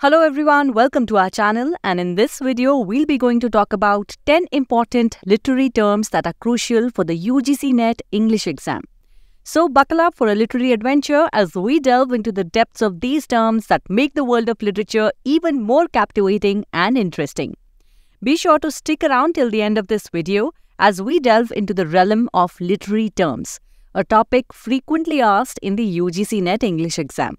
Hello everyone, welcome to our channel and in this video we'll be going to talk about 10 important literary terms that are crucial for the UGC NET English exam. So buckle up for a literary adventure as we delve into the depths of these terms that make the world of literature even more captivating and interesting. Be sure to stick around till the end of this video as we delve into the realm of literary terms, a topic frequently asked in the UGC NET English exam.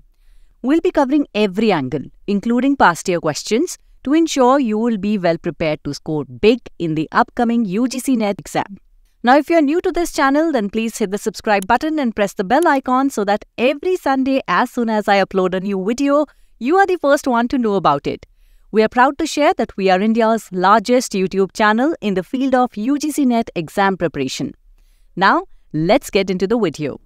We'll be covering every angle, including past year questions, to ensure you will be well prepared to score big in the upcoming UGC NET exam. Now, if you're new to this channel, then please hit the subscribe button and press the bell icon so that every Sunday, as soon as I upload a new video, you are the first one to know about it. We are proud to share that we are India's largest YouTube channel in the field of UGC NET exam preparation. Now, let's get into the video.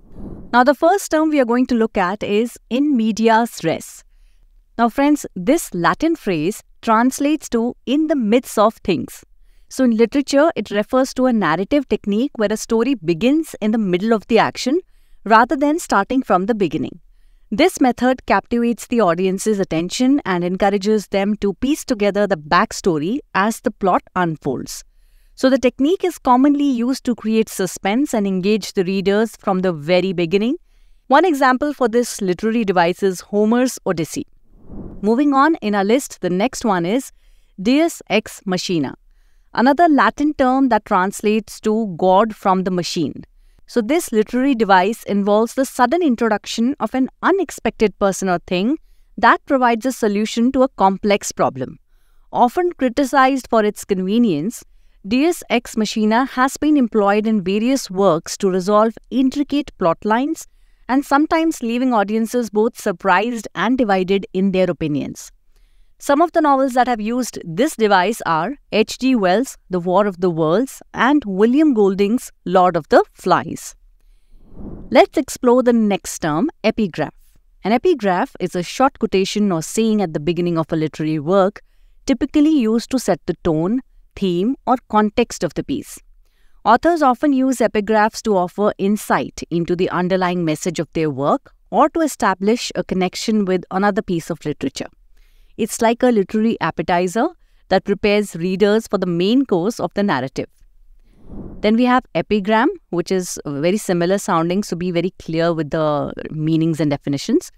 Now, the first term we are going to look at is in media res. Now, friends, this Latin phrase translates to in the midst of things. So, in literature, it refers to a narrative technique where a story begins in the middle of the action rather than starting from the beginning. This method captivates the audience's attention and encourages them to piece together the backstory as the plot unfolds. So the technique is commonly used to create suspense and engage the readers from the very beginning. One example for this literary device is Homer's Odyssey. Moving on in our list, the next one is Deus Ex Machina, another Latin term that translates to God from the machine. So this literary device involves the sudden introduction of an unexpected person or thing that provides a solution to a complex problem. Often criticized for its convenience, Deus ex machina has been employed in various works to resolve intricate plotlines and sometimes leaving audiences both surprised and divided in their opinions. Some of the novels that have used this device are H.G. Wells' The War of the Worlds and William Golding's Lord of the Flies. Let's explore the next term, epigraph. An epigraph is a short quotation or saying at the beginning of a literary work, typically used to set the tone, theme, or context of the piece. Authors often use epigraphs to offer insight into the underlying message of their work or to establish a connection with another piece of literature. It's like a literary appetizer that prepares readers for the main course of the narrative. Then we have epigram, which is very similar sounding, so be very clear with the meanings and definitions.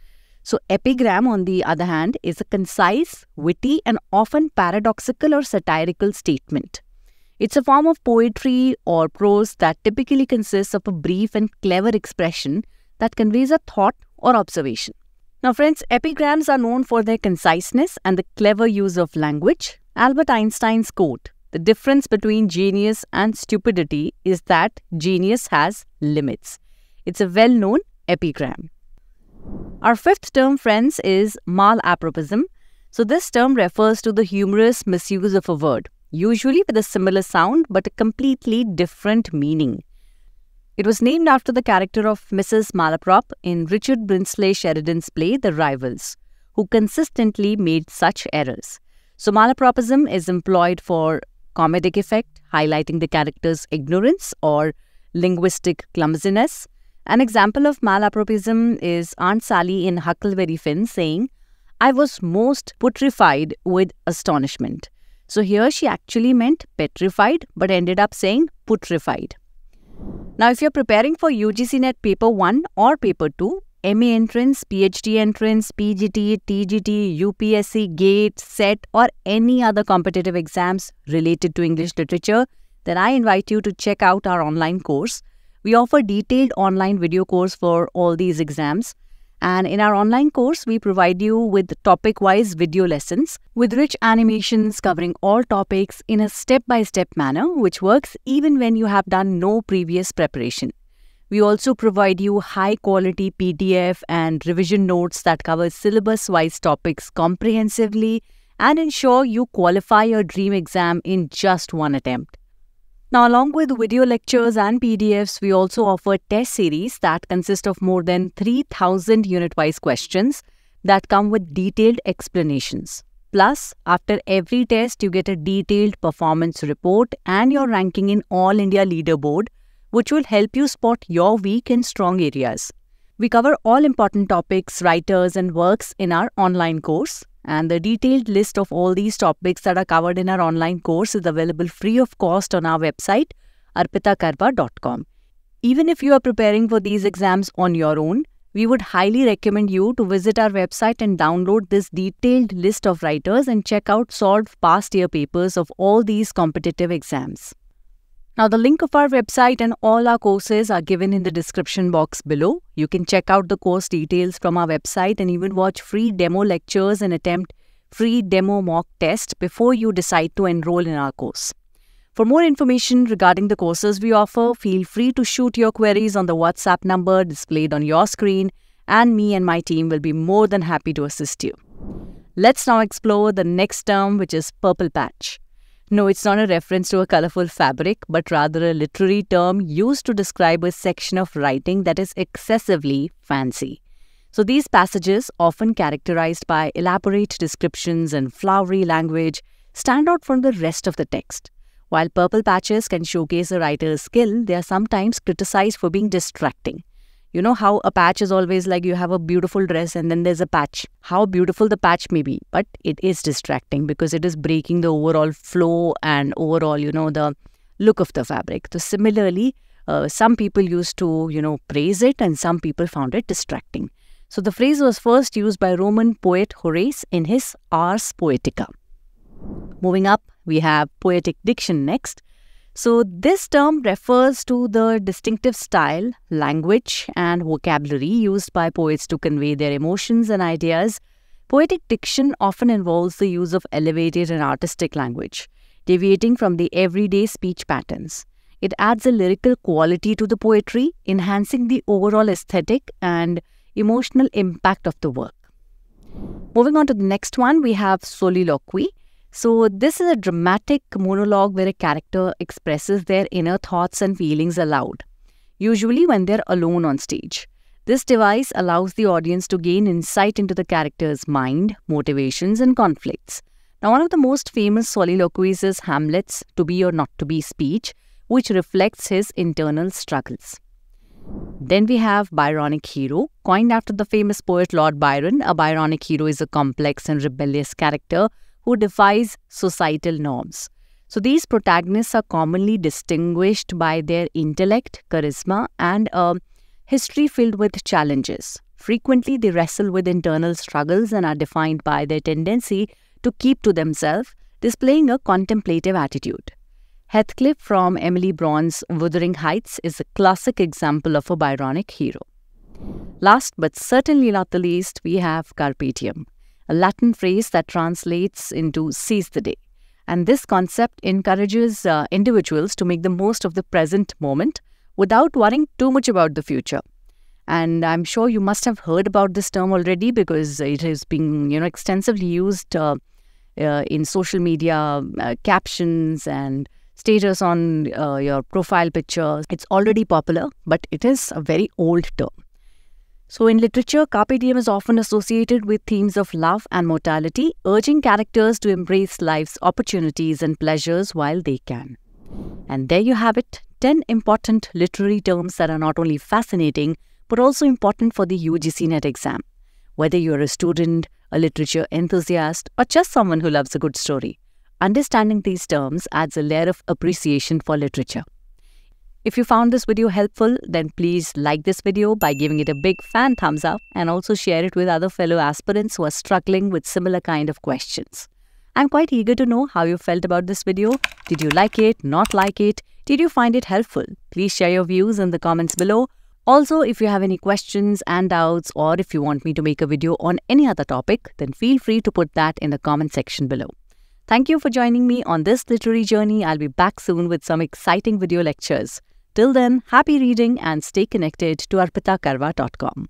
So, epigram, on the other hand, is a concise, witty, and often paradoxical or satirical statement. It's a form of poetry or prose that typically consists of a brief and clever expression that conveys a thought or observation. Now, friends, epigrams are known for their conciseness and the clever use of language. Albert Einstein's quote The difference between genius and stupidity is that genius has limits. It's a well known epigram. Our fifth term, friends, is malapropism. So this term refers to the humorous misuse of a word, usually with a similar sound but a completely different meaning. It was named after the character of Mrs. Malaprop in Richard Brinsley Sheridan's play The Rivals, who consistently made such errors. So malapropism is employed for comedic effect, highlighting the character's ignorance or linguistic clumsiness, an example of malapropism is Aunt Sally in Huckleberry Finn saying, I was most putrefied with astonishment. So here she actually meant petrified but ended up saying putrefied. Now if you're preparing for UGC NET paper 1 or paper 2, MA entrance, PhD entrance, PGT, TGT, UPSC, GATE, SET or any other competitive exams related to English literature, then I invite you to check out our online course we offer detailed online video course for all these exams. And in our online course, we provide you with topic-wise video lessons with rich animations covering all topics in a step-by-step manner, which works even when you have done no previous preparation. We also provide you high-quality PDF and revision notes that cover syllabus-wise topics comprehensively and ensure you qualify your dream exam in just one attempt. Now, along with video lectures and PDFs, we also offer test series that consist of more than 3000 unit-wise questions that come with detailed explanations. Plus, after every test, you get a detailed performance report and your ranking in All India Leaderboard, which will help you spot your weak and strong areas. We cover all important topics, writers and works in our online course. And the detailed list of all these topics that are covered in our online course is available free of cost on our website, arpitakarpa.com. Even if you are preparing for these exams on your own, we would highly recommend you to visit our website and download this detailed list of writers and check out solved past year papers of all these competitive exams. Now, the link of our website and all our courses are given in the description box below. You can check out the course details from our website and even watch free demo lectures and attempt free demo mock test before you decide to enroll in our course. For more information regarding the courses we offer, feel free to shoot your queries on the WhatsApp number displayed on your screen and me and my team will be more than happy to assist you. Let's now explore the next term which is purple patch. No, it's not a reference to a colorful fabric, but rather a literary term used to describe a section of writing that is excessively fancy. So these passages, often characterized by elaborate descriptions and flowery language, stand out from the rest of the text. While purple patches can showcase a writer's skill, they are sometimes criticized for being distracting. You know how a patch is always like you have a beautiful dress and then there's a patch. How beautiful the patch may be, but it is distracting because it is breaking the overall flow and overall, you know, the look of the fabric. So similarly, uh, some people used to, you know, praise it and some people found it distracting. So the phrase was first used by Roman poet Horace in his Ars Poetica. Moving up, we have Poetic Diction next. So, this term refers to the distinctive style, language, and vocabulary used by poets to convey their emotions and ideas. Poetic diction often involves the use of elevated and artistic language, deviating from the everyday speech patterns. It adds a lyrical quality to the poetry, enhancing the overall aesthetic and emotional impact of the work. Moving on to the next one, we have soliloquy. So, this is a dramatic monologue where a character expresses their inner thoughts and feelings aloud, usually when they're alone on stage. This device allows the audience to gain insight into the character's mind, motivations, and conflicts. Now, one of the most famous soliloquies is Hamlet's To Be or Not to Be speech, which reflects his internal struggles. Then we have Byronic Hero, coined after the famous poet Lord Byron. A Byronic hero is a complex and rebellious character who defies societal norms. So these protagonists are commonly distinguished by their intellect, charisma, and a history filled with challenges. Frequently, they wrestle with internal struggles and are defined by their tendency to keep to themselves, displaying a contemplative attitude. Heathcliff from Emily Bronte's Wuthering Heights is a classic example of a Byronic hero. Last but certainly not the least, we have Carpe a Latin phrase that translates into seize the day. And this concept encourages uh, individuals to make the most of the present moment without worrying too much about the future. And I'm sure you must have heard about this term already because it is being you know extensively used uh, uh, in social media uh, captions and status on uh, your profile picture. It's already popular, but it is a very old term. So, in literature, carpe diem is often associated with themes of love and mortality, urging characters to embrace life's opportunities and pleasures while they can. And there you have it 10 important literary terms that are not only fascinating but also important for the UGC NET exam. Whether you're a student, a literature enthusiast, or just someone who loves a good story, understanding these terms adds a layer of appreciation for literature. If you found this video helpful, then please like this video by giving it a big fan thumbs up and also share it with other fellow aspirants who are struggling with similar kind of questions. I'm quite eager to know how you felt about this video. Did you like it, not like it? Did you find it helpful? Please share your views in the comments below. Also, if you have any questions and doubts or if you want me to make a video on any other topic, then feel free to put that in the comment section below. Thank you for joining me on this literary journey. I'll be back soon with some exciting video lectures. Till then, happy reading and stay connected to arpitakarva.com.